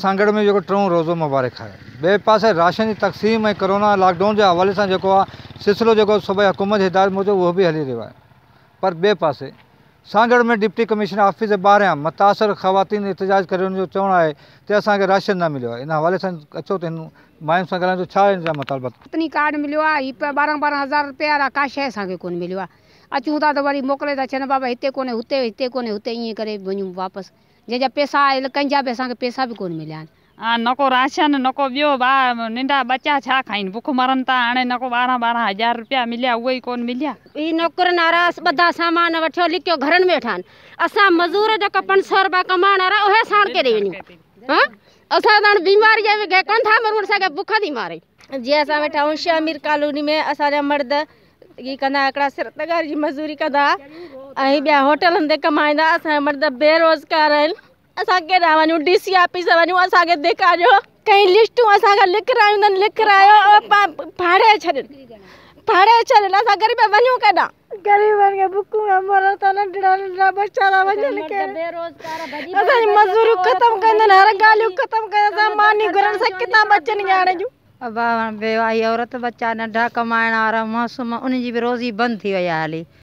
सांगड़ में जेको टों रोज़ो मुबारक आहे ॿिए पासे राशन जी तक़सीम ऐं कोरोना लॉकडाउन जे हवाले सां जेको आहे सिलसिलो जेको सुबुह हुकूमत हिदायत मुजो उहो बि हली रहियो आहे पर ॿिए पासे सांगड़ में डिप्टी कमिश्नर ऑफिस जे ॿाहिरां मुतासिर ख़्वातीन इतिजाज करण जो चवणो आहे त असांखे राशन न मिलियो आहे हिन हवाले सां अचो त हिन माइम सां ॻाल्हाइजो छा हिन सां अचूं था त वरी था छॾनि बाबा इतने कोन्हे हुते इतने कोन्हे हुते ईअं करे वापस जैसा पैसा आयल कंहिंजा भी असा पैसा भी को मिलिया आहिनि न को राशन न को ॿियो ॿार छा खाइन भुख मरन था हाणे न को ॿारहं हज़ार रुपया मिलिया उहे कोन मिलिया ई नौकर वारा बदा सामान वठियो लिकियो घरनि में वेठा आहिनि मज़ूर पंज सौ रुपया कमाइण वारा उहे साण कोन था थी मारे जीअं असां वेठा आहियूं शामिर कॉलोनी में असांजा मर्द ई कंदा हिकिड़ा सिर्फ़ु त घर जी मज़ूरी कंदा ऐं ॿिया होटलनि ते कमाईंदा असांजा मर्द बेरोज़गार आहिनि असां केॾा वञूं डी सी ऑफिस वञूं असांखे ॾेखारियो कई लिस्टूं असांखां लिखारायूं अथनि लिखारायो फाड़े छॾनि फाड़े छॾनि असां ग़रीब वञूं केॾां ग़रीबनि खे बुकूं मरो था नंढड़ा नंढड़ा बच्चा था वञनि असांजी मज़ूरियूं ख़तमु कंदा आहिनि हर ॻाल्हियूं ख़तमु कंदा मानी घुरण सां किथां बचनि ॼाण जूं अबर वेवाई औरत बच्चा नंढा कमाइण वारा मौसम जी बि रोज़ी बंदि थी वई आहे हाली